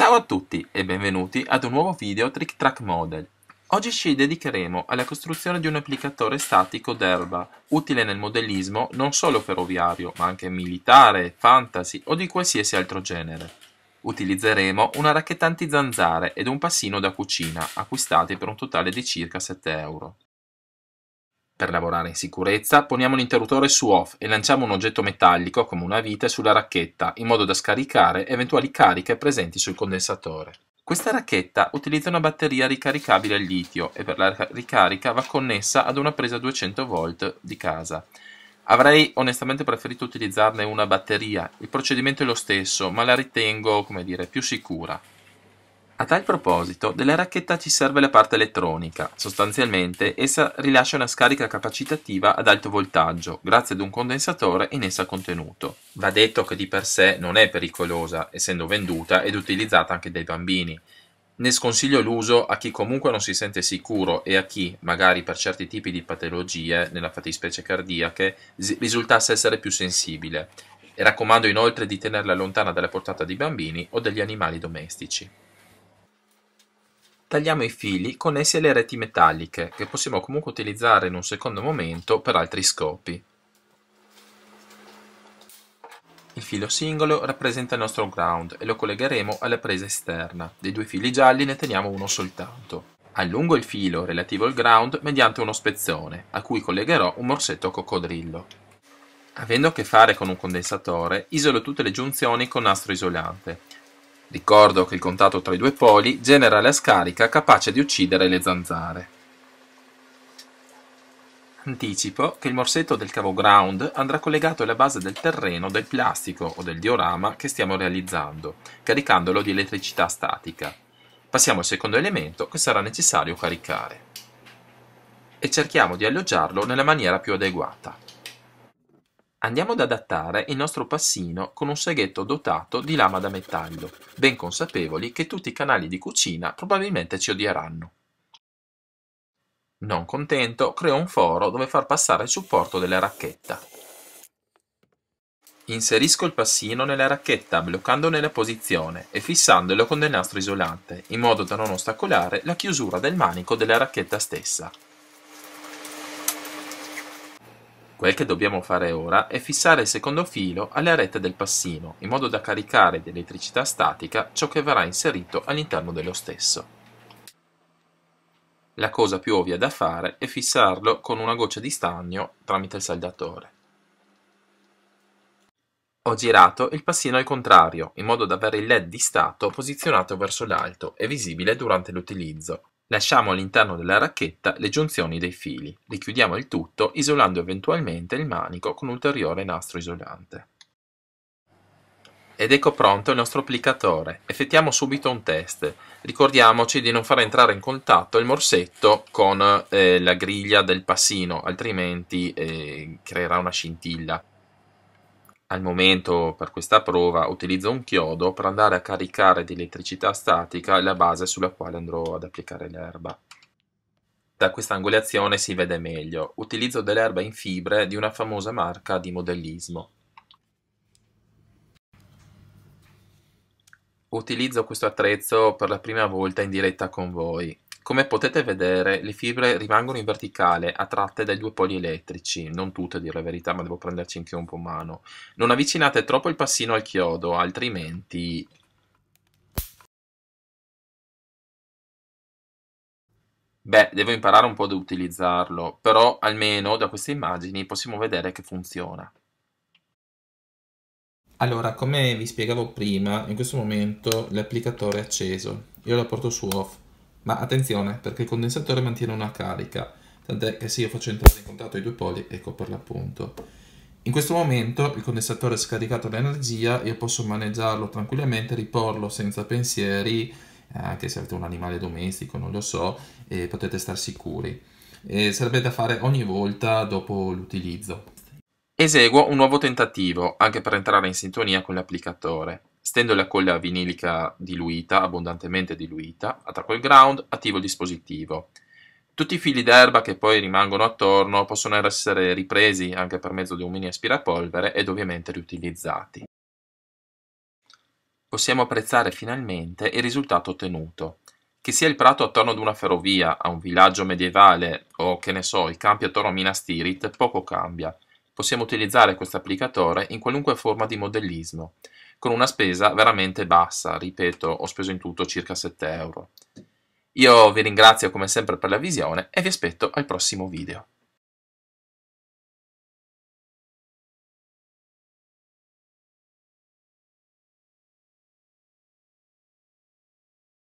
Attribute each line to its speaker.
Speaker 1: Ciao a tutti e benvenuti ad un nuovo video Trick Track Model. Oggi ci dedicheremo alla costruzione di un applicatore statico d'erba, utile nel modellismo non solo ferroviario, ma anche militare, fantasy o di qualsiasi altro genere. Utilizzeremo una racchetta anti-zanzare ed un passino da cucina, acquistati per un totale di circa 7 euro. Per lavorare in sicurezza poniamo l'interruttore su off e lanciamo un oggetto metallico come una vite sulla racchetta in modo da scaricare eventuali cariche presenti sul condensatore. Questa racchetta utilizza una batteria ricaricabile al litio e per la ricarica va connessa ad una presa 200V di casa. Avrei onestamente preferito utilizzarne una batteria, il procedimento è lo stesso, ma la ritengo, come dire, più sicura. A tal proposito, della racchetta ci serve la parte elettronica. Sostanzialmente, essa rilascia una scarica capacitativa ad alto voltaggio, grazie ad un condensatore in essa contenuto. Va detto che di per sé non è pericolosa, essendo venduta ed utilizzata anche dai bambini. Ne sconsiglio l'uso a chi comunque non si sente sicuro e a chi, magari per certi tipi di patologie, nella fattispecie cardiache, risultasse essere più sensibile. E raccomando inoltre di tenerla lontana dalla portata di bambini o degli animali domestici tagliamo i fili connessi alle reti metalliche, che possiamo comunque utilizzare in un secondo momento per altri scopi. Il filo singolo rappresenta il nostro ground e lo collegheremo alla presa esterna. Dei due fili gialli ne teniamo uno soltanto. Allungo il filo relativo al ground mediante uno spezzone, a cui collegherò un morsetto coccodrillo. Avendo a che fare con un condensatore, isolo tutte le giunzioni con nastro isolante. Ricordo che il contatto tra i due poli genera la scarica capace di uccidere le zanzare. Anticipo che il morsetto del cavo ground andrà collegato alla base del terreno del plastico o del diorama che stiamo realizzando, caricandolo di elettricità statica. Passiamo al secondo elemento che sarà necessario caricare e cerchiamo di alloggiarlo nella maniera più adeguata. Andiamo ad adattare il nostro passino con un seghetto dotato di lama da metallo, ben consapevoli che tutti i canali di cucina probabilmente ci odieranno. Non contento, creo un foro dove far passare il supporto della racchetta. Inserisco il passino nella racchetta bloccandone la posizione e fissandolo con del nastro isolante, in modo da non ostacolare la chiusura del manico della racchetta stessa. Quel che dobbiamo fare ora è fissare il secondo filo alla rete del passino, in modo da caricare di elettricità statica ciò che verrà inserito all'interno dello stesso. La cosa più ovvia da fare è fissarlo con una goccia di stagno tramite il saldatore. Ho girato il passino al contrario, in modo da avere il LED di stato posizionato verso l'alto e visibile durante l'utilizzo. Lasciamo all'interno della racchetta le giunzioni dei fili, richiudiamo il tutto isolando eventualmente il manico con ulteriore nastro isolante. Ed ecco pronto il nostro applicatore. Effettiamo subito un test. Ricordiamoci di non far entrare in contatto il morsetto con eh, la griglia del passino, altrimenti eh, creerà una scintilla. Al momento, per questa prova, utilizzo un chiodo per andare a caricare di elettricità statica la base sulla quale andrò ad applicare l'erba. Da questa angolazione si vede meglio. Utilizzo dell'erba in fibre di una famosa marca di modellismo. Utilizzo questo attrezzo per la prima volta in diretta con voi. Come potete vedere le fibre rimangono in verticale attratte dai due poli elettrici, non tutte a dire la verità ma devo prenderci anche un po' mano. Non avvicinate troppo il passino al chiodo altrimenti Beh, devo imparare un po' ad utilizzarlo, però almeno da queste immagini possiamo vedere che funziona. Allora, come vi spiegavo prima, in questo momento l'applicatore è acceso. Io lo porto su off ma attenzione, perché il condensatore mantiene una carica, tant'è che se io faccio entrare in contatto i due poli, ecco per l'appunto. In questo momento il condensatore è scaricato l'energia, io posso maneggiarlo tranquillamente, riporlo senza pensieri, anche eh, se avete un animale domestico, non lo so, e potete star sicuri. E sarebbe da fare ogni volta dopo l'utilizzo. Eseguo un nuovo tentativo, anche per entrare in sintonia con l'applicatore. Stendo la colla vinilica diluita, abbondantemente diluita, attacco il ground, attivo il dispositivo. Tutti i fili d'erba che poi rimangono attorno possono essere ripresi anche per mezzo di un mini aspirapolvere ed ovviamente riutilizzati. Possiamo apprezzare finalmente il risultato ottenuto. Che sia il prato attorno ad una ferrovia, a un villaggio medievale o che ne so, i campi attorno a Minas Tirith, poco cambia. Possiamo utilizzare questo applicatore in qualunque forma di modellismo con una spesa veramente bassa, ripeto, ho speso in tutto circa 7 euro. Io vi ringrazio come sempre per la visione e vi aspetto al prossimo video.